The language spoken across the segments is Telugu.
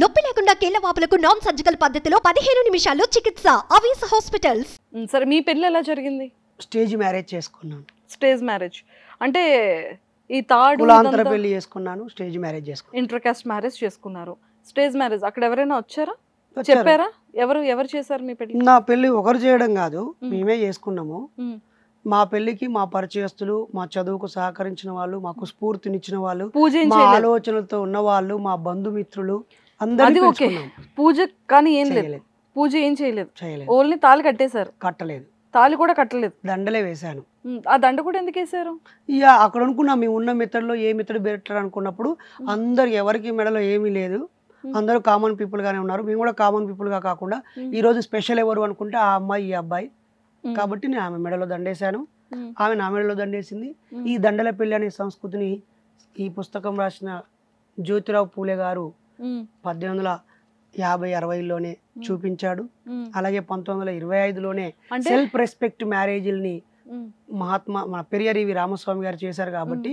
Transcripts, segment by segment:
నొప్పి లేకుండా కేళ్ల వాపులకు నాన్ సర్జికల్ పద్ధతిలో పదిహేను నిమిషాల్లో చికిత్స అవీస్ హాస్పిటల్స్ సరే మీ పెళ్లి ఎలా జరిగింది స్టేజ్ మ్యారేజ్ చేసుకున్నాను స్టేజ్ మ్యారేజ్ అంటే ఈ తాడు కులాంతర పెళ్లి చేసుకున్నాను స్టేజ్ మ్యారేజ్ చేసుకున్నాను ఇంటర్ కాస్ట్ మ్యారేజ్ చేసుకున్నారు స్టేజ్ మ్యారేజ్ అక్కడ ఎవరైనా వచ్చారా చెప్పారా ఎవరు ఎవరు చేశారు మీ పెళ్లి నా పెళ్లి ఒకరు చేయడం కాదు మేమే చేసుకున్నాము మా పెళ్లికి మా పరిచయస్తులు మా చదువుకు సహకరించిన వాళ్ళు మాకు స్ఫూర్తినిచ్చిన వాళ్ళు మా ఆలోచనలతో ఉన్న వాళ్ళు మా బంధుమిత్రులు అది ఓకే పూజ కానీ ఏం లేదు పూజ ఏం చేయలేదు ఓన్లీ తాళి కట్టేశారు కట్టలేదు తాళి కూడా కట్టలేదు దండలే వేశాను ఆ దండ కూడా ఎందుకు వేసారు ఇక అక్కడ అనుకున్నా మేము ఉన్న మిత్రుల్లో ఏ మిత్రుడు బెటర్ అనుకున్నప్పుడు అందరు ఎవరికి మెడలో ఏమీ లేదు అందరూ కామన్ పీపుల్ గానే ఉన్నారు మేము కూడా కామన్ పీపుల్ గా కాకుండా ఈ రోజు స్పెషల్ ఎవరు అనుకుంటే ఆ అమ్మాయి ఈ అబ్బాయి కాబట్టి నేను ఆమె మెడలో దండేశాను ఆమె నా మెడలో దండేసింది ఈ దండల పెళ్లి అనే సంస్కృతిని ఈ పుస్తకం రాసిన జ్యోతిరావు పూలే గారు పద్దెనిమిది వందల యాభై అరవైలోనే చూపించాడు అలాగే పంతొమ్మిది వందల ఇరవై ఐదులోనే సెల్ఫ్ రెస్పెక్ట్ మ్యారేజీల్ని మహాత్మా మన పెరియరివి రామస్వామి గారు చేశారు కాబట్టి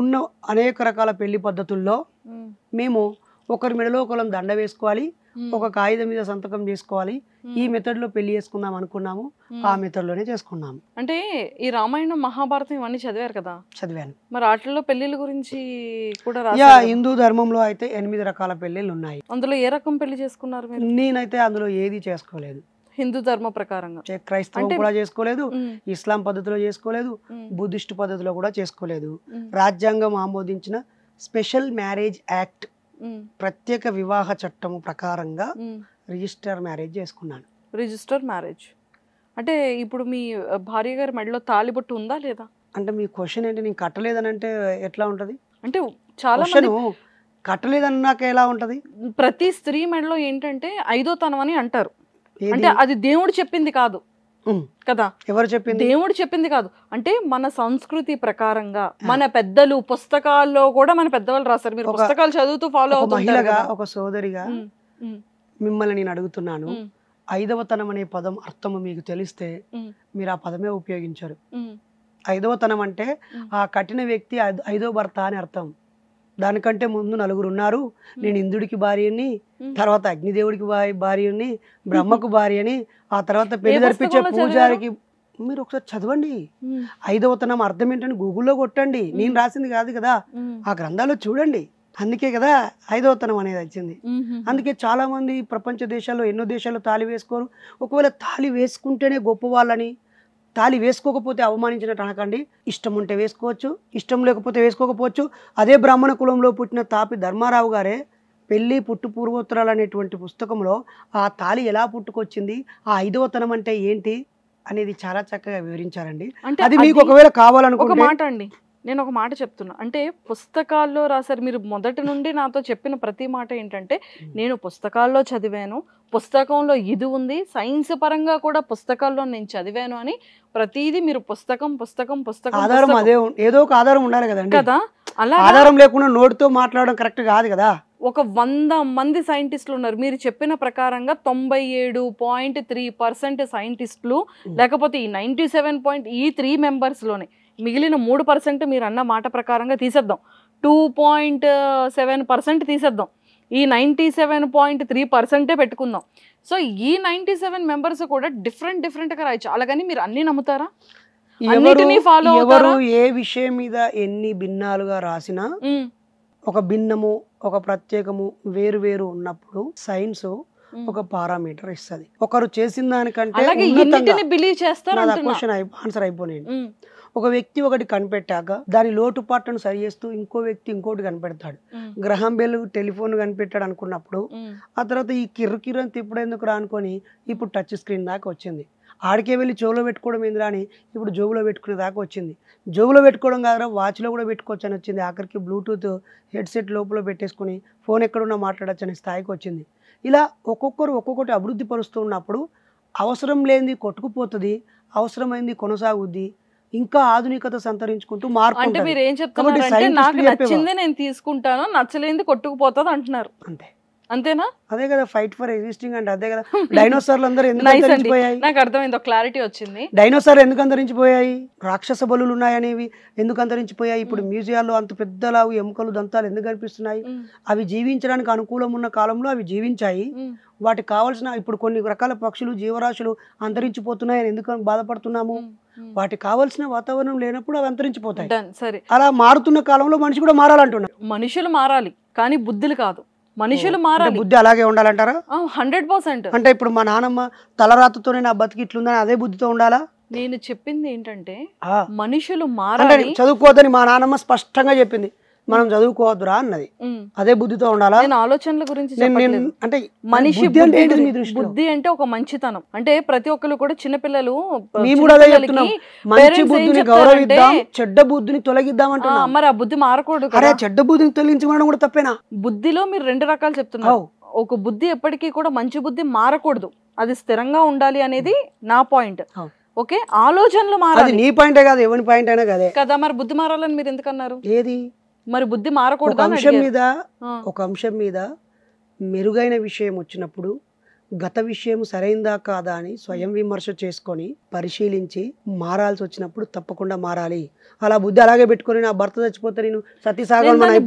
ఉన్న అనేక రకాల పెళ్లి పద్ధతుల్లో మేము ఒకరి మెడలో ఒకరం దండ వేసుకోవాలి ఒక కాగితం మీద సంతకం చేసుకోవాలి ఈ మెథడ్ లో పెళ్లి చేసుకుందాం అనుకున్నాము ఆ మెథడ్ లోనే చేసుకున్నాము అంటే ఈ రామాయణం మహాభారతం ఇవన్నీ చదివారు కదా చదివాను మరి వాటిలో పెళ్లిళ్ళ గురించి కూడా హిందూ ధర్మంలో అయితే ఎనిమిది రకాల పెళ్లిళ్ళు ఉన్నాయి అందులో ఏ రకం పెళ్లి చేసుకున్నారు నేనైతే అందులో ఏది చేసుకోలేదు హిందూ ధర్మ ప్రకారంగా క్రైస్తవం కూడా చేసుకోలేదు ఇస్లాం పద్ధతిలో చేసుకోలేదు బుద్ధిస్ట్ పద్ధతిలో కూడా చేసుకోలేదు రాజ్యాంగం ఆమోదించిన స్పెషల్ మ్యారేజ్ యాక్ట్ ప్రత్యేక వివాహ చట్టం ప్రకారంగా రిజిస్టర్ మ్యారేజ్ చేసుకున్నాను రిజిస్టర్ మ్యారేజ్ అంటే ఇప్పుడు మీ భార్య గారి మెడలో తాలిబొట్టు ఉందా లేదా అంటే మీ క్వశ్చన్ ఏంటి నేను కట్టలేదని అంటే ఎట్లా ఉంటది అంటే చాలా కట్టలేదని నాకు ఎలా ఉంటది ప్రతి స్త్రీ మెడలో ఏంటంటే ఐదో తనం అని అంటారు అంటే అది దేవుడు చెప్పింది కాదు కదా ఎవరు చెప్పింది దేవుడు చెప్పింది కాదు అంటే మన సంస్కృతి ప్రకారంగా మన పెద్దలు పుస్తకాల్లో కూడా మన పెద్దవాళ్ళు రాస్తారు మీరు పుస్తకాలు చదువుతూ ఫాలో మహిళగా ఒక సోదరిగా మిమ్మల్ని నేను అడుగుతున్నాను ఐదవతనం అనే పదం అర్థము మీకు తెలిస్తే మీరు ఆ పదమే ఉపయోగించరు ఐదవతనం అంటే ఆ కఠిన వ్యక్తి ఐదో భర్త అని అర్థం దానికంటే ముందు నలుగురు ఉన్నారు నేను ఇంద్రుడికి భార్యని తర్వాత అగ్నిదేవుడికి భార్యని బ్రహ్మకు భార్యని ఆ తర్వాత పెళ్లి జరిపించే పూజారికి మీరు ఒకసారి చదవండి ఐదవతనం అర్థం ఏంటని గూగుల్లో కొట్టండి నేను రాసింది కాదు కదా ఆ గ్రంథాల్లో చూడండి అందుకే కదా ఐదవతనం అనేది వచ్చింది అందుకే చాలా మంది ప్రపంచ దేశాల్లో ఎన్నో దేశాల్లో తాళి వేసుకోరు ఒకవేళ తాళి వేసుకుంటేనే గొప్ప వాళ్ళని తాళి వేసుకోకపోతే అవమానించినట్టు అనకండి ఇష్టం ఉంటే వేసుకోవచ్చు ఇష్టం లేకపోతే వేసుకోకపోవచ్చు అదే బ్రాహ్మణ కులంలో పుట్టిన తాపి ధర్మారావు గారే పెళ్ళి పుట్టు పూర్వోత్తరాలు అనేటువంటి పుస్తకంలో ఆ తాళి ఎలా పుట్టుకొచ్చింది ఆ ఐదవతనం అంటే ఏంటి అనేది చాలా చక్కగా వివరించారండి అది మీకు ఒకవేళ కావాలనుకుంటే మాట అండి నేను ఒక మాట చెప్తున్నా అంటే పుస్తకాల్లో రాశారు మీరు మొదటి నుండి నాతో చెప్పిన ప్రతి మాట ఏంటంటే నేను పుస్తకాల్లో చదివాను పుస్తకంలో ఇది ఉంది సైన్స్ పరంగా కూడా పుస్తకాల్లో నేను చదివాను అని ప్రతిదీ మీరు పుస్తకం పుస్తకం పుస్తకం ఆధారం అదే ఏదో ఒక ఆధారం ఉండాలి కదా కదా అలా ఆధారం లేకుండా నోటితో మాట్లాడడం కరెక్ట్ కాదు కదా ఒక వంద మంది సైంటిస్టులు ఉన్నారు మీరు చెప్పిన ప్రకారంగా తొంభై ఏడు పాయింట్ త్రీ పర్సెంట్ సైంటిస్టులు లేకపోతే ఈ నైంటీ సెవెన్ పాయింట్ ఈ త్రీ మెంబర్స్లోనే మిగిలిన మూడు పర్సెంట్ మీరు అన్న మాట ప్రకారంగా తీసేద్దాం టూ పాయింట్ సెవెన్ పర్సెంట్ తీసేద్దాం ఈ నైంటీ సెవెన్ పాయింట్ త్రీ పర్సెంటే పెట్టుకుందాం సో ఈ నైంటీ సెవెన్ మెంబర్స్ కూడా డిఫరెంట్ డిఫరెంట్గా రాయచ్చు అలాగని మీరు అన్నీ నమ్ముతారా అన్నిటినీ ఫాలో ఎవరు ఏ విషయం మీద ఎన్ని భిన్నాలుగా రాసినా ఒక భిన్నము ఒక ప్రత్యేకము వేరు వేరు ఉన్నప్పుడు సైన్స్ ఒక పారామీటర్ ఇస్తుంది ఒకరు చేసిన దానికంటే క్వశ్చన్ ఆన్సర్ అయిపోయింది ఒక వ్యక్తి ఒకటి కనిపెట్టాక దాని లోటుపాట్లను సరి చేస్తూ ఇంకో వ్యక్తి ఇంకోటి కనిపెడతాడు గ్రహం బెల్ టెలిఫోన్ కనిపెట్టాడు అనుకున్నప్పుడు ఆ తర్వాత ఈ కిర్రు కిర్రు అని తిప్పుడు ఎందుకు రానుకొని ఇప్పుడు టచ్ స్క్రీన్ దాకా వచ్చింది ఆడికే వెళ్ళి చెవులో పెట్టుకోవడం ఏందిరా అని ఇప్పుడు జోబులో పెట్టుకునే దాకా వచ్చింది జోబులో పెట్టుకోవడం కాదురా వాచ్లో కూడా పెట్టుకోవచ్చు అని వచ్చింది ఆఖరికి బ్లూటూత్ హెడ్సెట్ లోపల పెట్టేసుకుని ఫోన్ ఎక్కడున్నా మాట్లాడచ్చు అనే స్థాయికి వచ్చింది ఇలా ఒక్కొక్కరు ఒక్కొక్కటి అభివృద్ధి పరుస్తూ ఉన్నప్పుడు అవసరం లేనిది కొట్టుకుపోతుంది అవసరమైంది కొనసాగుద్ది ఇంకా ఆధునికత సంతరించుకుంటూ మార్పు అంటే మీరు ఏం చెప్తున్నారు నాకు నచ్చింది నేను తీసుకుంటాను నచ్చలేదు కొట్టుకుపోతుంది అంటున్నారు అంతే అంతేనా అదే కదా ఫైట్ ఫర్ ఎగ్జిస్టింగ్ అండ్ అదే కదా డైనోసార్లు అందరూ ఎందుకు అంతరించిపోయాయి నాకు అర్థమైంది క్లారిటీ వచ్చింది డైనోసార్లు ఎందుకు అంతరించిపోయాయి రాక్షస బలులు ఉన్నాయనేవి ఎందుకు అంతరించిపోయాయి ఇప్పుడు మ్యూజియాల్లో అంత పెద్దలావు ఎముకలు దంతాలు ఎందుకు కనిపిస్తున్నాయి అవి జీవించడానికి అనుకూలం ఉన్న కాలంలో అవి జీవించాయి వాటికి కావాల్సిన ఇప్పుడు కొన్ని రకాల పక్షులు జీవరాశులు అంతరించిపోతున్నాయని ఎందుకు బాధపడుతున్నాము వాటికి కావాల్సిన వాతావరణం లేనప్పుడు అవి అంతరించిపోతాయి సరే అలా మారుతున్న కాలంలో మనిషి కూడా మారాలంటున్నారు మనుషులు మారాలి కానీ బుద్ధులు కాదు మనుషులు మారాలి బుద్ధి అలాగే ఉండాలంటారా హండ్రెడ్ పర్సెంట్ అంటే ఇప్పుడు మా నానమ్మ తలరాతతోనే నా బతికి ఇట్లుందని అదే బుద్ధితో ఉండాలా నేను చెప్పింది ఏంటంటే మనుషులు మారాలి చదువుకోదని మా నానమ్మ స్పష్టంగా చెప్పింది మనం చదువుకోవద్దురా అన్నది అదే బుద్ధితో ఉండాలా ఆలోచనల గురించి అంటే మనిషి బుద్ధి అంటే ఒక మంచితనం అంటే ప్రతి ఒక్కరు కూడా చిన్నపిల్లలు మేము మంచి బుద్ధిని గౌరవిద్దాం చెడ్డ బుద్ధిని తొలగిద్దాం అంటే మరి ఆ బుద్ధి మారకూడదు అరే చెడ్డ బుద్ధిని తొలగించుకోవడం కూడా తప్పేనా బుద్ధిలో మీరు రెండు రకాలు చెప్తున్నారు ఒక బుద్ధి ఎప్పటికీ కూడా మంచి బుద్ధి మారకూడదు అది స్థిరంగా ఉండాలి అనేది నా పాయింట్ ఓకే ఆలోచనలు మారాలి నీ పాయింటే కాదు ఎవరి పాయింట్ అయినా కదా మరి బుద్ధి మారాలని మీరు ఎందుకన్నారు ఏది మరి బుద్ధి మారకూడదు అంశం మీద ఒక అంశం మీద మెరుగైన విషయం వచ్చినప్పుడు గత విషయం సరైందా కాదా అని స్వయం విమర్శ చేసుకొని పరిశీలించి మారాల్సి వచ్చినప్పుడు తప్పకుండా మారాలి అలా బుద్ధి అలాగే పెట్టుకొని నా భర్త చచ్చిపోతే నేను సతీసాగరం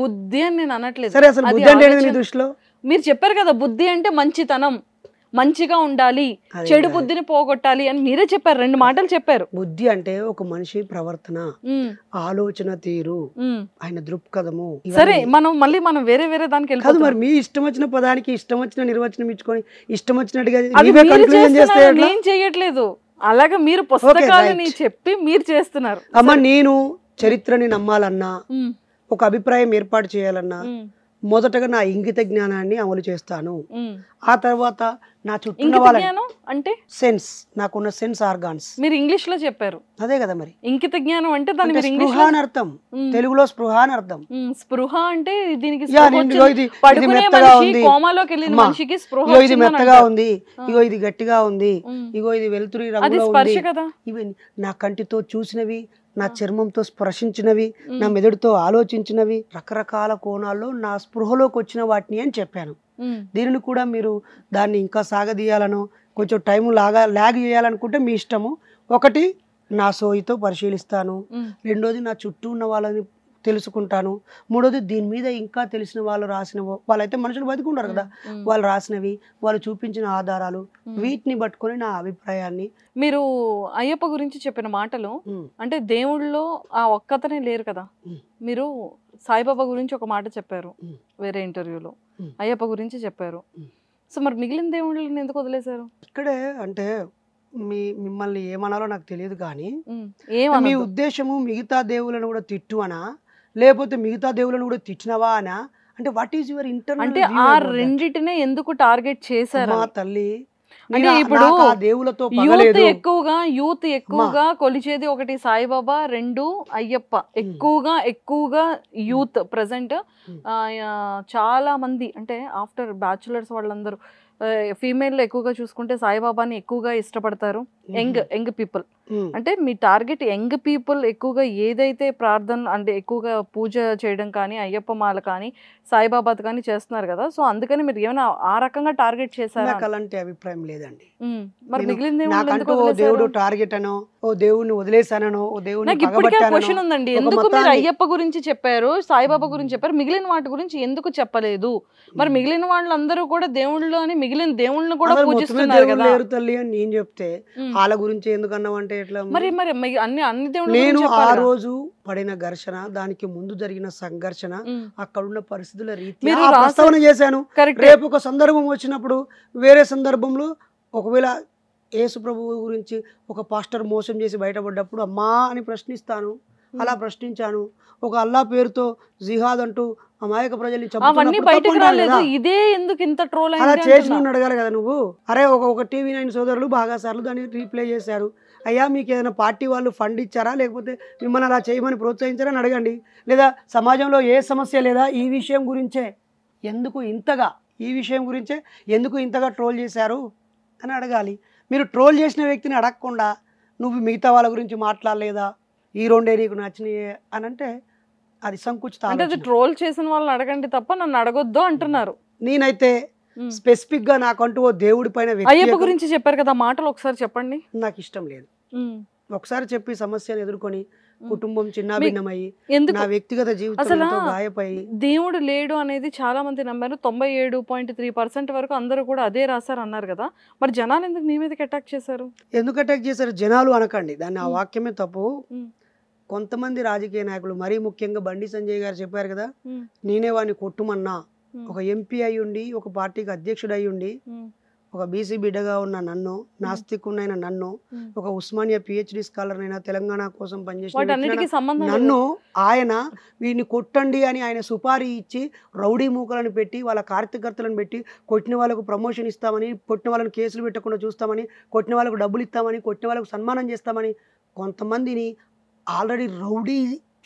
బుద్ధి అని నేను అనట్లేదు సరే అసలు బుద్ధి అంటే దృష్టిలో మీరు చెప్పారు కదా బుద్ధి అంటే మంచితనం మంచిగా ఉండాలి చెడు బుద్ధిని పోగొట్టాలి అని మీరే చెప్పారు రెండు మాటలు చెప్పారు బుద్ధి అంటే ఒక మనిషి ప్రవర్తన ఆలోచన తీరు ఆయన దృక్పథము సరే మనం మళ్ళీ మనం వేరే వేరే దానికి వెళ్ళాలి మరి మీ ఇష్టం వచ్చిన పదానికి ఇష్టం వచ్చిన నిర్వచనం ఇచ్చుకొని ఇష్టం వచ్చినట్టుగా చేయట్లేదు అలాగే మీరు పుస్తకాలని చెప్పి మీరు చేస్తున్నారు అమ్మ నేను చరిత్రని నమ్మాలన్నా ఒక అభిప్రాయం ఏర్పాటు చేయాలన్నా మొదటగా నా ఇంగిత జ్ఞానాన్ని అమలు చేస్తాను ఆ తర్వాత నా చుట్టూ వాళ్ళ అంటే సెన్స్ నాకున్న సెన్స్ ఆర్గాన్స్ మీరు ఇంగ్లీష్ లో చెప్పారు అదే కదా మరి ఇంకిత జ్ఞానం అంటే దాని అర్థం తెలుగులో స్పృహ అని అర్థం స్పృహ అంటే దీనికి మెత్తగా ఉంది మనిషికి స్పృహ ఇది మెత్తగా ఉంది ఇగో ఇది గట్టిగా ఉంది ఇగో ఇది వెలుతురి రంగులో ఉంది ఇవి నా కంటితో చూసినవి నా చర్మంతో స్పృశించినవి నా మెదడుతో ఆలోచించినవి రకరకాల కోణాల్లో నా స్పృహలోకి వచ్చిన వాటిని అని చెప్పాను దీనిని కూడా మీరు దాన్ని ఇంకా సాగదీయాలనో కొంచెం టైం లాగా లాగ్ చేయాలనుకుంటే మీ ఇష్టము ఒకటి నా సోయితో పరిశీలిస్తాను రెండోది నా చుట్టూ ఉన్న వాళ్ళని తెలుసుకుంటాను మూడోది దీని మీద ఇంకా తెలిసిన వాళ్ళు రాసిన వాళ్ళైతే మనుషులు బతుకుంటారు కదా వాళ్ళు రాసినవి వాళ్ళు చూపించిన ఆధారాలు వీటిని పట్టుకొని నా అభిప్రాయాన్ని మీరు అయ్యప్ప గురించి చెప్పిన మాటలు అంటే దేవుళ్ళలో ఆ ఒక్కతనే లేరు కదా మీరు సాయిబాబా గురించి ఒక మాట చెప్పారు వేరే ఇంటర్వ్యూలో అయ్యప్ప గురించి చెప్పారు సో మరి మిగిలిన దేవుళ్ళని ఎందుకు వదిలేశారు ఇక్కడే అంటే మీ మిమ్మల్ని ఏమనాలో నాకు తెలియదు కానీ మీ ఉద్దేశము మిగతా దేవులను కూడా తిట్టు అనా లేకపోతే మిగతా దేవులను కూడా తిట్టినవా అనా అంటే వాట్ ఈస్ యువర్ ఇంటర్ అంటే ఆ రెండిటినే ఎందుకు టార్గెట్ చేశారు మా తల్లి అంటే ఇప్పుడు దేవులతో యూత్ ఎక్కువగా యూత్ ఎక్కువగా కొలిచేది ఒకటి సాయిబాబా రెండు అయ్యప్ప ఎక్కువగా ఎక్కువగా యూత్ ప్రజెంట్ చాలా మంది అంటే ఆఫ్టర్ బ్యాచులర్స్ వాళ్ళందరూ ఫీమేల్ ఎక్కువగా చూసుకుంటే సాయిబాబాని ఎక్కువగా ఇష్టపడతారు యంగ్ యంగ్ పీపుల్ అంటే మీ టార్గెట్ యంగ్ పీపుల్ ఎక్కువగా ఏదైతే ప్రార్థన అంటే ఎక్కువగా పూజ చేయడం కానీ అయ్యప్ప మాల కానీ సాయిబాబాది కానీ చేస్తున్నారు కదా సో అందుకని మీరు ఏమైనా ఆ రకంగా టార్గెట్ చేశారు అలాంటి అభిప్రాయం లేదండి మరి దేవుడు టార్గెట్ ఓ దేవుడిని వదిలేశానో ఓ దేవుడిని నాకు ఇప్పటికే క్వశ్చన్ ఉందండి ఎందుకు మీరు అయ్యప్ప గురించి చెప్పారు సాయిబాబా గురించి చెప్పారు మిగిలిన వాటి గురించి ఎందుకు చెప్పలేదు మరి మిగిలిన వాళ్ళందరూ కూడా అని మిగిలిన దేవుళ్ళని కూడా పూజిస్తున్నారు కదా లేరు తల్లి అని నేను చెప్తే వాళ్ళ గురించి ఎందుకన్నావంటే ఎట్లా మరి మరి అన్ని అన్ని దేవుళ్ళు నేను ఆ రోజు పడిన ఘర్షణ దానికి ముందు జరిగిన సంఘర్షణ అక్కడున్న పరిస్థితుల రీతి ప్రస్తావన చేశాను రేపు ఒక సందర్భం వచ్చినప్పుడు వేరే సందర్భంలో ఒకవేళ యేసు ప్రభు గురించి ఒక పాస్టర్ మోసం చేసి బయటపడ్డప్పుడు అమ్మా అని ప్రశ్నిస్తాను అలా ప్రశ్నించాను ఒక అల్లా పేరుతో జిహాద్ అంటూ అమాయక ప్రజలు రాలేదు ఇదే ఎందుకు ఇంత ట్రోల్ అలా చేసి అడగాలి కదా నువ్వు అరే ఒక ఒక టీవీ నైన్ సోదరులు బాగా సార్లు దాన్ని రీప్లే చేశారు అయ్యా మీకు ఏదైనా పార్టీ వాళ్ళు ఫండ్ ఇచ్చారా లేకపోతే మిమ్మల్ని అలా చేయమని ప్రోత్సహించారా అని అడగండి లేదా సమాజంలో ఏ సమస్య లేదా ఈ విషయం గురించే ఎందుకు ఇంతగా ఈ విషయం గురించే ఎందుకు ఇంతగా ట్రోల్ చేశారు అని అడగాలి మీరు ట్రోల్ చేసిన వ్యక్తిని అడగకుండా నువ్వు మిగతా వాళ్ళ గురించి మాట్లాడలేదా ఈ రెండే నీకు నచ్చినాయే అని అంటే అది సంకుచిత ట్రోల్ చేసిన వాళ్ళని అడగండి తప్ప నన్ను అడగొద్దు అంటున్నారు నేనైతే స్పెసిఫిక్ గా నాకంటూ ఓ దేవుడి పైన అయ్యప్ప గురించి చెప్పారు కదా మాటలు ఒకసారి చెప్పండి నాకు ఇష్టం లేదు ఒకసారి చెప్పి సమస్యను ఎదుర్కొని కుటుంబం చిన్న భిన్నమయ్యి నా వ్యక్తిగత జీవితం గాయపోయి దేవుడు లేడు అనేది చాలా మంది నమ్మారు తొంభై ఏడు పాయింట్ త్రీ పర్సెంట్ వరకు అందరూ కూడా అదే రాశారు అన్నారు కదా మరి జనాలు ఎందుకు మీ మీదకి అటాక్ చేశారు ఎందుకు అటాక్ చేశారు జనాలు అనకండి దాన్ని ఆ వాక్యమే తప్పు కొంతమంది రాజకీయ నాయకులు మరీ ముఖ్యంగా బండి సంజయ్ గారు చెప్పారు కదా నేనే వాడిని కొట్టుమన్నా ఒక ఎంపీ అయి ఉండి ఒక పార్టీకి అధ్యక్షుడు అయి ఉండి ఒక బీసీ బిడ్డగా ఉన్న నన్ను నాస్తికున్నైన నన్ను ఒక ఉస్మానియా పిహెచ్డి స్కాలర్ అయినా తెలంగాణ కోసం పనిచేసిన నన్ను ఆయన వీడిని కొట్టండి అని ఆయన సుపారీ ఇచ్చి రౌడీ మూకలను పెట్టి వాళ్ళ కార్యకర్తలను పెట్టి కొట్టిన వాళ్ళకు ప్రమోషన్ ఇస్తామని కొట్టిన వాళ్ళని కేసులు పెట్టకుండా చూస్తామని కొట్టిన వాళ్ళకు డబ్బులు ఇస్తామని కొట్టిన వాళ్ళకు సన్మానం చేస్తామని కొంతమందిని ఆల్రెడీ రౌడీ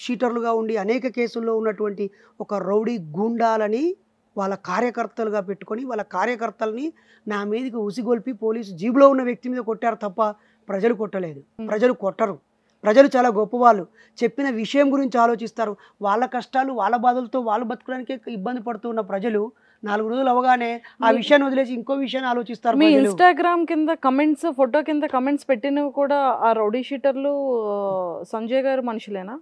షీటర్లుగా ఉండి అనేక కేసుల్లో ఉన్నటువంటి ఒక రౌడీ గూండాలని వాళ్ళ కార్యకర్తలుగా పెట్టుకొని వాళ్ళ కార్యకర్తలని నా మీదకి ఉసిగొల్పి పోలీసు జీబులో ఉన్న వ్యక్తి మీద కొట్టారు తప్ప ప్రజలు కొట్టలేదు ప్రజలు కొట్టరు ప్రజలు చాలా గొప్పవాళ్ళు చెప్పిన విషయం గురించి ఆలోచిస్తారు వాళ్ళ కష్టాలు వాళ్ళ బాధలతో వాళ్ళు బతకడానికే ఇబ్బంది పడుతున్న ప్రజలు నాలుగు రోజులు అవగానే ఆ విషయాన్ని వదిలేసి ఇంకో విషయాన్ని ఆలోచిస్తారు మీ ఇన్స్టాగ్రామ్ కింద కమెంట్స్ ఫోటో కింద కమెంట్స్ పెట్టినవి కూడా ఆ రౌడీ షీటర్లు సంజయ్ గారు మనుషులేనా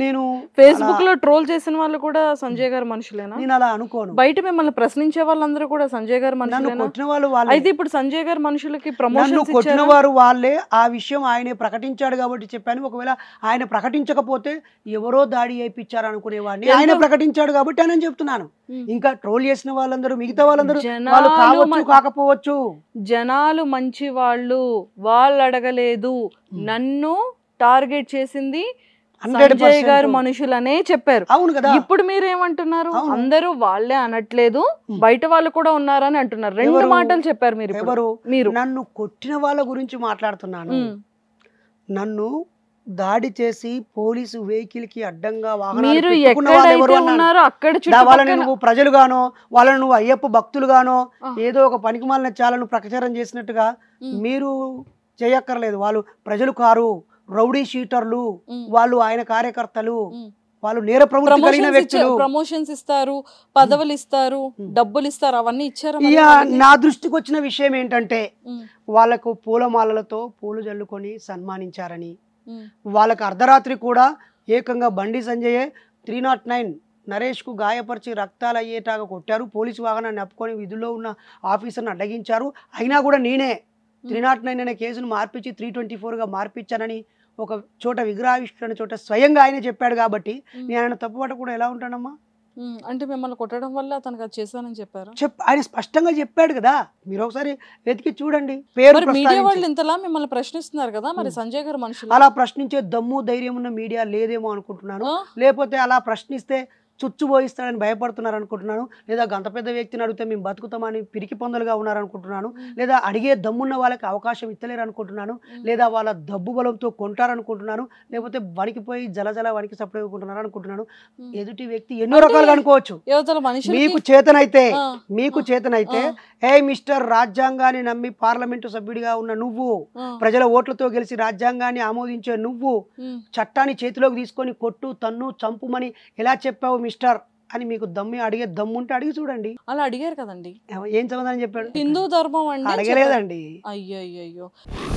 నేను ఫేస్బుక్ లో ట్రోల్ చేసిన వాళ్ళు కూడా సంజయ్ గారు మనుషులేనా నేను అలా అనుకోను బయట మిమ్మల్ని ప్రశ్నించే వాళ్ళందరూ కూడా సంజయ్ గారు మనుషులు వాళ్ళు వాళ్ళు అయితే ఇప్పుడు సంజయ్ గారు మనుషులకి ప్రమోషన్ కొట్టిన వారు వాళ్ళే ఆ విషయం ఆయనే ప్రకటించాడు కాబట్టి చెప్పాను ఒకవేళ ఆయన ప్రకటించకపోతే ఎవరో దాడి చేయించారు అనుకునేవాడిని ఆయన ప్రకటించాడు కాబట్టి ఆయన చెప్తున్నాను ఇంకా ట్రోల్ చేసిన వాళ్ళందరూ మిగతా వాళ్ళందరూ కాకపోవచ్చు జనాలు మంచి వాళ్ళు వాళ్ళు అడగలేదు నన్ను టార్గెట్ చేసింది సంజయ్ గారు మనుషులనే చెప్పారు అవును కదా ఇప్పుడు మీరు ఏమంటున్నారు అందరూ వాళ్ళే అనట్లేదు బయట వాళ్ళు కూడా ఉన్నారని అంటున్నారు రెండు మాటలు చెప్పారు మీరు ఎవరు మీరు నన్ను కొట్టిన వాళ్ళ గురించి మాట్లాడుతున్నాను నన్ను దాడి చేసి పోలీసు వెహికల్ కి అడ్డంగా వాహనాలు వాళ్ళని నువ్వు ప్రజలుగానో వాళ్ళని నువ్వు అయ్యప్ప భక్తులుగానో ఏదో ఒక పనికి మాలిన చాలను ప్రచారం చేసినట్టుగా మీరు చేయక్కర్లేదు వాళ్ళు ప్రజలు కారు రౌడీ షీటర్లు వాళ్ళు ఆయన కార్యకర్తలు వాళ్ళు నేర ప్రభుత్వాలు ప్రమోషన్స్ ఇస్తారు పదవులు ఇస్తారు డబ్బులు ఇస్తారు అవన్నీ ఇచ్చారు నా దృష్టికి వచ్చిన విషయం ఏంటంటే వాళ్ళకు పూలమాలలతో పూలు జల్లుకొని సన్మానించారని వాళ్ళకు అర్ధరాత్రి కూడా ఏకంగా Bandi Sanjay three nought nine Naresh కు గాయపరిచి రక్తాలు అయ్యేటాగా కొట్టారు పోలీసు వాహనాన్ని నప్పుకొని విధుల్లో ఉన్న ఆఫీసర్ని అడ్డగించారు అయినా కూడా నేనే త్రీ నాట్ నైన్ అనే కేసును మార్పించి త్రీ ట్వంటీ ఫోర్గా మార్పించానని ఒక చోట విగ్రహావిష్కరణ చోట స్వయంగా ఆయన చెప్పాడు కాబట్టి నేను ఆయన తప్పుబాటు కూడా ఎలా ఉంటానమ్మా అంటే మిమ్మల్ని కొట్టడం వల్ల అతనికి అది చేశానని చెప్పారు చెప్ ఆయన స్పష్టంగా చెప్పాడు కదా మీరు ఒకసారి వెతికి చూడండి పేరు మీడియా వాళ్ళు ఇంతలా మిమ్మల్ని ప్రశ్నిస్తున్నారు కదా మరి సంజయ్ గారు మనుషులు అలా ప్రశ్నించే దమ్ము ధైర్యం ఉన్న మీడియా లేదేమో అనుకుంటున్నాను లేకపోతే అలా ప్రశ్నిస్తే చుచ్చు పోయిస్తాడని భయపడుతున్నారు అనుకుంటున్నాను లేదా గంత పెద్ద వ్యక్తిని అడిగితే మేము బతుకుతామని పిరికి పొందలుగా ఉన్నారనుకుంటున్నాను లేదా అడిగే దమ్మున్న వాళ్ళకి అవకాశం ఇచ్చలేరు అనుకుంటున్నాను లేదా వాళ్ళ దబ్బు బలంతో కొంటారనుకుంటున్నాను లేకపోతే వణికిపోయి జలజల వణికి సప్పుకుంటున్నారు అనుకుంటున్నాను ఎదుటి వ్యక్తి ఎన్నో రకాలుగా అనుకోవచ్చు మీకు చేతనైతే మీకు చేతనైతే హే మిస్టర్ రాజ్యాంగాన్ని నమ్మి పార్లమెంటు సభ్యుడిగా ఉన్న నువ్వు ప్రజల ఓట్లతో గెలిచి రాజ్యాంగాన్ని ఆమోదించే నువ్వు చట్టాన్ని చేతిలోకి తీసుకొని కొట్టు తన్ను చంపుమని ఎలా చెప్పావు మిస్టర్ అని మీకు దమ్మి అడిగే దమ్ముంటే అడిగి చూడండి అలా అడిగారు కదండి ఏం చదవదని చెప్పాడు హిందూ ధర్మం అండి అడగలేదండి అయ్యో అయ్యో